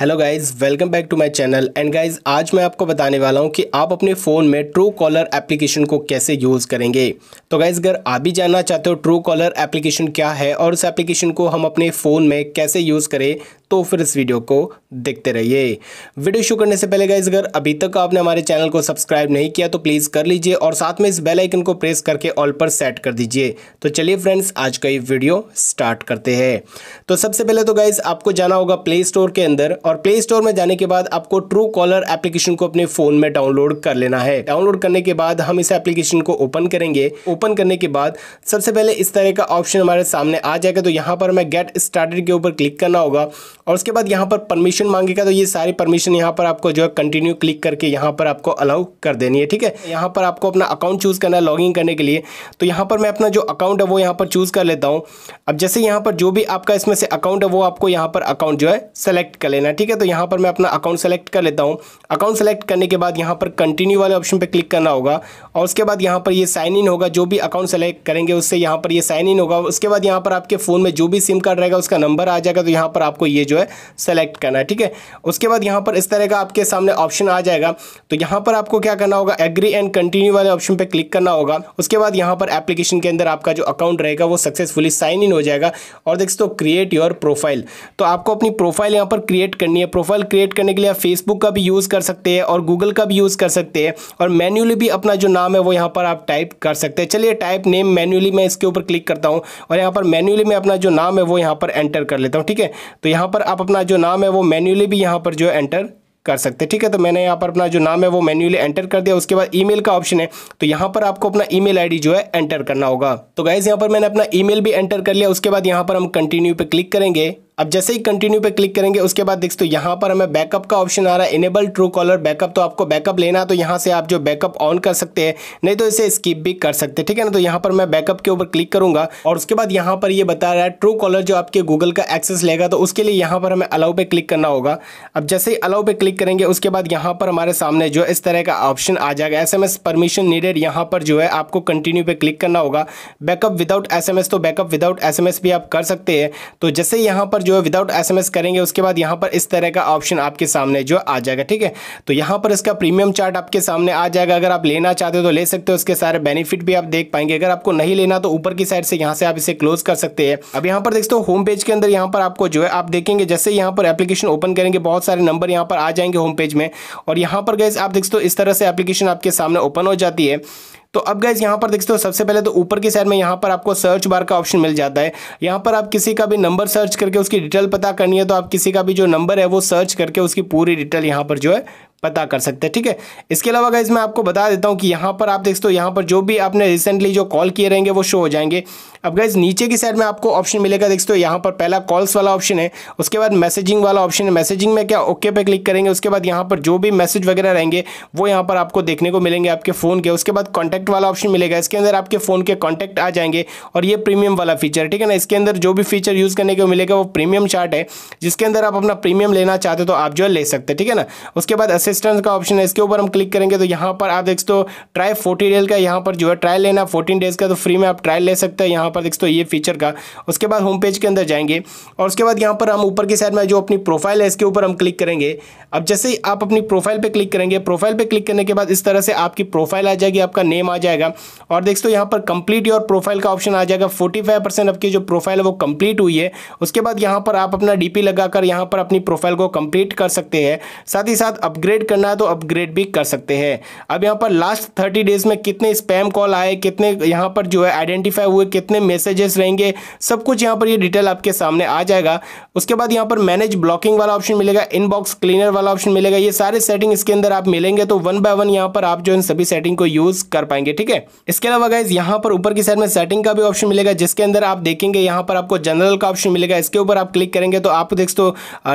hello guys welcome back to my channel and guys आज मैं आपको बताने वाला हूं कि आप अपने फ़ोन में ट्रू कॉलर एप्लीकेशन को कैसे यूज़ करेंगे तो गाइस अगर आप भी जानना चाहते हो ट्रू कॉलर एप्लीकेशन क्या है और उस एप्लीकेशन को हम अपने फ़ोन में कैसे यूज़ करें तो फिर इस वीडियो को देखते रहिए वीडियो शुरू करने से पहले गाइज अगर अभी तक आपने हमारे चैनल को सब्सक्राइब नहीं किया तो प्लीज़ कर लीजिए और साथ में इस बेल आइकन को प्रेस करके ऑल पर सेट कर दीजिए तो चलिए फ्रेंड्स आज का ये वीडियो स्टार्ट करते हैं तो सबसे पहले तो गाइज आपको जाना होगा प्ले स्टोर के अंदर और प्ले स्टोर में जाने के बाद आपको ट्रू कॉलर एप्लीकेशन को अपने फ़ोन में डाउनलोड कर लेना है डाउनलोड करने के बाद हम इस एप्लीकेशन को ओपन करेंगे ओपन करने के बाद सबसे पहले इस तरह का ऑप्शन हमारे सामने आ जाएगा तो यहाँ पर हमें गेट स्टार्टेड के ऊपर क्लिक करना होगा और उसके बाद यहाँ पर परमिशन मांगेगा तो ये सारी परमिशन यहाँ पर आपको जो है कंटिन्यू क्लिक करके यहाँ पर आपको अलाउ कर देनी है ठीक है यहाँ पर आपको अपना अकाउंट चूज़ करना है लॉगिन करने के लिए तो यहाँ पर मैं अपना जो अकाउंट है वो यहाँ पर चूज़ कर लेता हूँ अब जैसे यहाँ पर जो भी आपका इसमें से अकाउंट है वो आपको यहाँ पर अकाउंट जो है सेलेक्ट कर लेना है ठीक है तो यहाँ पर मैं अपना अकाउंट सेलेक्ट कर लेता हूँ अकाउंट सेलेक्ट करने के बाद यहाँ पर कंटिन्यू वाले ऑप्शन पर क्लिक करना होगा और उसके बाद यहाँ पर ये साइन इन होगा जो भी अकाउंट सेलेक्ट करेंगे उससे यहाँ पर ये साइन इन होगा उसके बाद यहाँ पर आपके फ़ोन में जो भी सिम कार्ड रहेगा उसका नंबर आ जाएगा तो यहाँ पर आपको ये जो है सेलेक्ट करना है ठीक है उसके बाद यहाँ पर इस तरह का आपके सामने ऑप्शन आ जाएगा तो यहाँ पर आपको क्या करना होगा एग्री एंड कंटिन्यू वाले ऑप्शन पर क्लिक करना होगा उसके बाद यहाँ पर एप्लीकेशन के अंदर आपका जो अकाउंट रहेगा वो सक्सेसफुली साइन इन हो जाएगा और देख सकते क्रिएट योर प्रोफाइल तो आपको अपनी प्रोफाइल यहाँ पर क्रिएट करनी है प्रोफाइल क्रिएट करने के लिए आप फेसबुक का भी यूज़ कर सकते हैं और गूगल का भी यूज़ कर सकते हैं और मैन्युअली भी अपना जो नाम है वो यहाँ पर आप टाइप कर सकते हैं चलिए टाइप नेम मैन्युअली मैं इसके ऊपर क्लिक करता हूँ और यहाँ पर मैन्युअली मैं अपना जो नाम है वो यहाँ पर एंटर कर लेता हूँ ठीक है तो यहाँ पर आप अपना जो नाम है वो मैन्युअली भी यहाँ पर जो है एंटर कर सकते हैं ठीक है तो मैंने यहाँ पर अपना जो नाम है वो मैन्युअली एंटर कर दिया उसके बाद ईमेल का ऑप्शन है तो यहाँ पर आपको अपना ईमेल आईडी जो है एंटर करना होगा तो गाइज यहाँ पर मैंने अपना ईमेल भी एंटर कर लिया उसके बाद यहाँ पर हम कंटिन्यू पे क्लिक करेंगे अब जैसे ही कंटिन्यू पे क्लिक करेंगे उसके बाद देखते तो यहाँ पर हमें बैकअप का ऑप्शन आ रहा है इनेबल ट्रू कॉलर बैकअप तो आपको बैकअप लेना तो यहाँ से आप जो बैकअप ऑन कर सकते हैं नहीं तो इसे स्किप भी कर सकते हैं ठीक है ना तो यहाँ पर मैं बैकअप के ऊपर क्लिक करूंगा और उसके बाद यहाँ पर ये बता रहा है ट्रू कॉलर जो आपके गूगल का एक्सेस लेगा तो उसके लिए यहाँ पर हमें अलाउ पर क्लिक करना होगा अब जैसे ही अलाउ पे क्लिक करेंगे उसके बाद यहाँ पर हमारे सामने जो इस तरह का ऑप्शन आ जाएगा एस परमिशन नीडेड यहाँ पर जो है आपको कंटिन्यू पर क्लिक करना होगा बैकअप विदाउट एस तो बैकअप विदाउट एस भी आप कर सकते हैं तो जैसे यहाँ पर जो है विदाउट एस करेंगे उसके बाद यहाँ पर इस तरह का ऑप्शन आपके सामने जो आ जाएगा ठीक है तो यहाँ पर इसका प्रीमियम चार्ट आपके सामने आ जाएगा अगर आप लेना चाहते हो तो ले सकते हो उसके सारे बेनिफिट भी आप देख पाएंगे अगर आपको नहीं लेना तो ऊपर की साइड से यहाँ से आप इसे क्लोज कर सकते हैं अब यहाँ पर देखते हो होम पेज के अंदर यहाँ पर आपको जो है आप देखेंगे जैसे यहाँ पर एप्लीकेशन ओपन करेंगे बहुत सारे नंबर यहाँ पर आ जाएंगे होम पेज में और यहाँ पर गए आप देखते हो इस तरह से एप्लीकेशन आपके सामने ओपन हो जाती है तो अब गैस यहाँ पर देखते हो सबसे पहले तो ऊपर की साइड में यहाँ पर आपको सर्च बार का ऑप्शन मिल जाता है यहाँ पर आप किसी का भी नंबर सर्च करके उसकी डिटेल पता करनी है तो आप किसी का भी जो नंबर है वो सर्च करके उसकी पूरी डिटेल यहाँ पर जो है पता कर सकते हैं ठीक है इसके अलावा अगर मैं आपको बता देता हूँ कि यहाँ पर आप देख सकते हो यहाँ पर जो भी आपने रिसेंटली जो कॉल किए रहेंगे वो शो हो जाएंगे अब गाइज नीचे की साइड में आपको ऑप्शन मिलेगा देख सकते हो यहाँ पर पहला कॉल्स वाला ऑप्शन है उसके बाद मैसेजिंग वाला ऑप्शन है मैसेजिंग में क्या ओके पे क्लिक करेंगे उसके बाद यहाँ पर जो भी मैसेज वगैरह रहेंगे वो यहाँ पर आपको देखने को मिलेंगे आपके फ़ोन के उसके बाद कॉन्टैक्ट वाला ऑप्शन मिलेगा इसके अंदर आपके फ़ोन के कॉन्टैक्ट आ जाएंगे और ये प्रीमियम वाला फीचर ठीक है ना इसके अंदर जो भी फीचर यूज़ करने को मिलेगा वो प्रीमियम चार्ट है जिसके अंदर आप अपना प्रीमियम लेना चाहते हो तो आप जो है ले सकते हैं ठीक है ना उसके बाद असिस्टेंस का ऑप्शन है इसके ऊपर हम क्लिक करेंगे तो यहाँ पर आप देख सकते हो ट्राई फोर्टी डेज का यहाँ पर जो है ट्रायल लेना फोर्टीन डेज का तो फ्री में आप ट्रायल ले सकते हैं यहाँ पर देख सकते ये फीचर का उसके बाद होम पेज के अंदर जाएंगे और उसके बाद यहाँ पर हम ऊपर की साइड में जो अपनी प्रोफाइल है इसके ऊपर हम क्लिक करेंगे अब जैसे ही आप अपनी प्रोफाइल पर क्लिक करेंगे प्रोफाइल पर क्लिक करने के बाद इस तरह से आपकी प्रोफाइल आ जाएगी आपका नेम आ जाएगा और देख सकते यहाँ पर कंप्लीट योर प्रोफाइल का ऑप्शन आ जाएगा फोर्टी आपकी जो प्रोफाइल है वो कंप्लीट हुई है उसके बाद यहाँ पर आप अपना डी लगाकर यहाँ पर अपनी प्रोफाइल को कंप्लीट कर सकते हैं साथ ही साथ अपग्रेड अपग्रेड करना है तो अपग्रेड भी कर सकते हैं अब यहाँ पर लास्ट थर्टी डेज में कितने स्पैम कॉल आए कितने यहाँ पर जो है आइडेंटिफाई हुए कितने मैसेजेस रहेंगे सब कुछ यहाँ पर ये यह डिटेल आपके सामने आ जाएगा उसके बाद यहाँ पर मैनेज ब्लॉकिंग वाला ऑप्शन मिलेगा इनबॉक्स क्लीनर वाला ऑप्शन मिलेगा ये सारे सेटिंग इसके अंदर आप मिलेंगे तो वन बाय वन यहाँ पर आप जो इन सभी सेटिंग को यूज़ कर पाएंगे ठीक है इसके अलावा गाइज यहाँ पर ऊपर की साइड में सेटिंग का भी ऑप्शन मिलेगा जिसके अंदर आप देखेंगे यहाँ पर आपको जनरल का ऑप्शन मिलेगा इसके ऊपर आप क्लिक करेंगे तो आप देख दो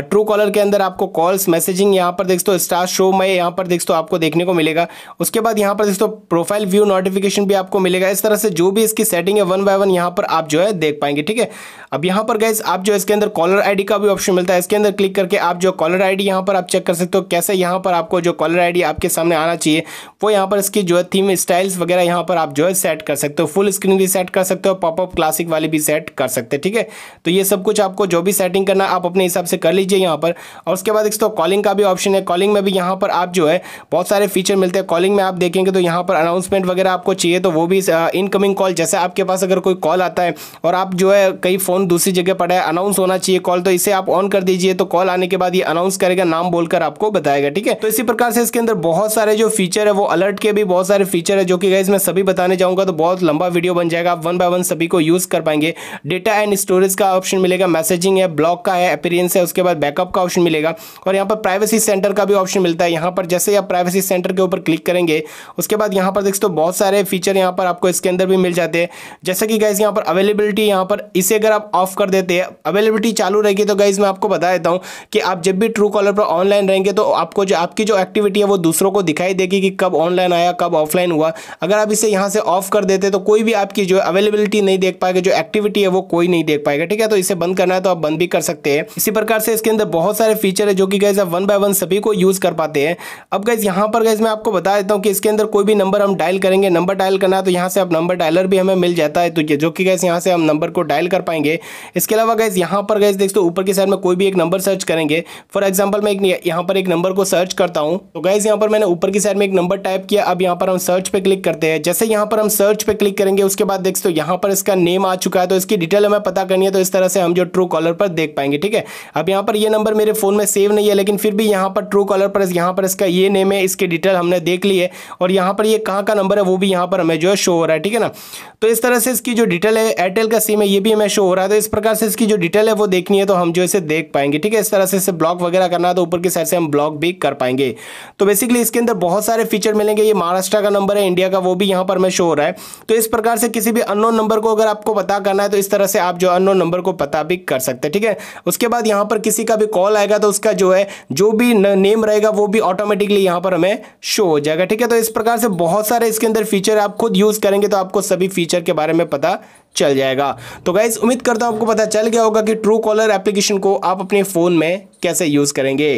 ट्रू कॉलर के अंदर आपको कॉल्स मैसेजिंग यहाँ पर देख दो स्टार शो मैं यहाँ पर देखो आपको देखने को मिलेगा उसके बाद यहाँ पर दोस्तों प्रोफाइल व्यू नोटिफिकेशन भी आपको मिलेगा इस तरह से जो भी इसकी सेटिंग है वन बाय वन यहाँ पर आप जो है देख पाएंगे ठीक है अब यहाँ पर गए आप जो इसके अंदर कॉलर आई का भी ऑप्शन मिलता है इसके अंदर क्लिक करके आप जो कॉलर आई यहाँ पर आप चेक कर सकते हो कैसे यहाँ पर आपको जो कॉलर आई आपके सामने आना चाहिए वो यहाँ पर इसकी जो है थीम स्टाइल्स वगैरह यहाँ पर आप जो है सेट कर सकते हो फुल स्क्रीन भी सेट कर सकते हो पॉपअप क्लासिक वाले भी सेट कर सकते हैं ठीक है तो ये सब कुछ आपको जो भी सेटिंग करना आप अपने हिसाब से कर लीजिए यहाँ पर और उसके बाद तो कॉलिंग का भी ऑप्शन है कॉलिंग में भी यहाँ पर आप जो है बहुत सारे फीचर मिलते हैं कॉलिंग में आप देखेंगे तो यहाँ पर अनाउंसमेंट वगैरह आपको चाहिए तो वो भी इनकमिंग कॉल जैसे आपके पास अगर कोई कॉल आता है और आप जो है कई फ़ोन दूसरी जगह पड़ा है अनाउंस होना चाहिए कॉल तो इसे आप ऑन कर दीजिए तो कॉल आने के बाद ये अनाउंस करेगा नाम बोलकर आपको बताएगा ठीक है तो इसी प्रकार से इसके अंदर बहुत सारे जो फीचर है वो अलर्ट के भी बहुत सारे फीचर है जो कि गाइज मैं सभी बताने जाऊँगा तो बहुत लंबा वीडियो बन जाएगा आप वन बाय वन सभी को यूज़ कर पाएंगे डेटा एंड स्टोरेज का ऑप्शन मिलेगा मैसेजिंग है ब्लॉक का है अपीरियंस है उसके बाद बैकअप का ऑप्शन मिलेगा और यहाँ पर प्राइवेसी सेंटर का भी ऑप्शन मिलेगा मिलता है यहाँ पर जैसे आप प्राइवेसी सेंटर के ऊपर क्लिक करेंगे उसके बाद यहाँ पर देख सकते हो बहुत सारे फीचर यहाँ पर आपको इसके अंदर भी मिल जाते हैं जैसे कि गाइज यहाँ पर अवेलेबिलिटी यहाँ पर इसे अगर आप ऑफ कर देते हैं अवेलेबिलिटी चालू रहेगी तो गाइज मैं आपको बता देता हूँ कि आप जब भी ट्रू कॉलर पर ऑनलाइन रहेंगे तो आपको जो आपकी जो एक्टिविटी है वो दूसरों को दिखाई देगी कि कब ऑनलाइन आया कब ऑफलाइन हुआ अगर आप इसे यहाँ से ऑफ कर देते तो कोई भी आपकी जो अवेलेबिलिटी नहीं देख पाएगा जो एक्टिविटी है वो कोई नहीं देख पाएगा ठीक है तो इसे बंद करना है तो आप बंद भी कर सकते हैं इसी प्रकार से इसके अंदर बहुत सारे फीचर है जो कि गैस आप वन बाय वन सभी को यूज़ कर पाते हैं अब गैस यहाँ पर गैस मैं आपको बता देता हूँ कि इसके अंदर कोई भी नंबर हम डायल करेंगे नंबर डायल करना है तो यहाँ से आप नंबर डायलर भी हमें मिल जाता है तो जो कि गैस यहाँ से हम नंबर को डायल कर पाएंगे इसके अलावा गैस यहाँ पर गैस देखते ऊपर की साइड में कोई भी एक नंबर सर्च करेंगे फॉर एग्जाम्पल मैं एक यहाँ पर एक नंबर को सर्च करता हूँ तो गैस यहाँ पर मैंने ऊपर की साइड में एक नंबर टाइप किया अब यहाँ पर हम सर्च पर क्लिक करते हैं जैसे यहाँ पर हम सर्च पर क्लिक करेंगे उसके बाद देखते यहाँ पर इसका नेम आ चुका है तो इसकी डिटेल हमें पता करनी है तो इस तरह से हम जो ट्रू कॉलर पर देख पाएंगे ठीक है अब यहाँ पर ये नंबर मेरे फोन में सेव नहीं है लेकिन फिर भी यहाँ पर ट्रू कॉलर पर यहाँ पर इसका ये नेम है इसकी डिटेल हमने देख ली है और यहाँ पर ये कहाँ का नंबर है वो भी यहाँ पर हमें जो है शो हो रहा है ठीक है ना तो इस तरह से इसकी जो डिटेल है एयरटेल का सिम है ये भी हमें शो हो रहा है तो इस प्रकार से इसकी जो डिटेल है वो देखनी है तो हम जो इसे देख पाएंगे ठीक है इस तरह से इसे ब्लॉक वगैरह करना है तो ऊपर की साइड से हम ब्लॉक भी कर पाएंगे तो बेसिकली इसके अंदर बहुत सारे फीचर मिलेंगे ये महाराष्ट्र का नंबर है इंडिया का वो भी यहाँ पर हमें शो हो रहा है तो इस प्रकार से किसी भी अननोन नंबर को अगर आपको पता करना है तो इस तरह से आप जो अननोन नंबर को पता भी कर सकते हैं ठीक है उसके बाद यहाँ पर किसी का भी कॉल आएगा तो उसका जो है जो भी नेम रहेगा वो वो भी ऑटोमेटिकली यहाँ पर हमें शो हो जाएगा ठीक है तो इस प्रकार से बहुत सारे इसके अंदर फीचर आप खुद यूज़ करेंगे तो आपको सभी फीचर के बारे में पता चल जाएगा तो गाइज उम्मीद करता हूँ आपको पता चल गया होगा कि ट्रू कॉलर एप्लीकेशन को आप अपने फ़ोन में कैसे यूज़ करेंगे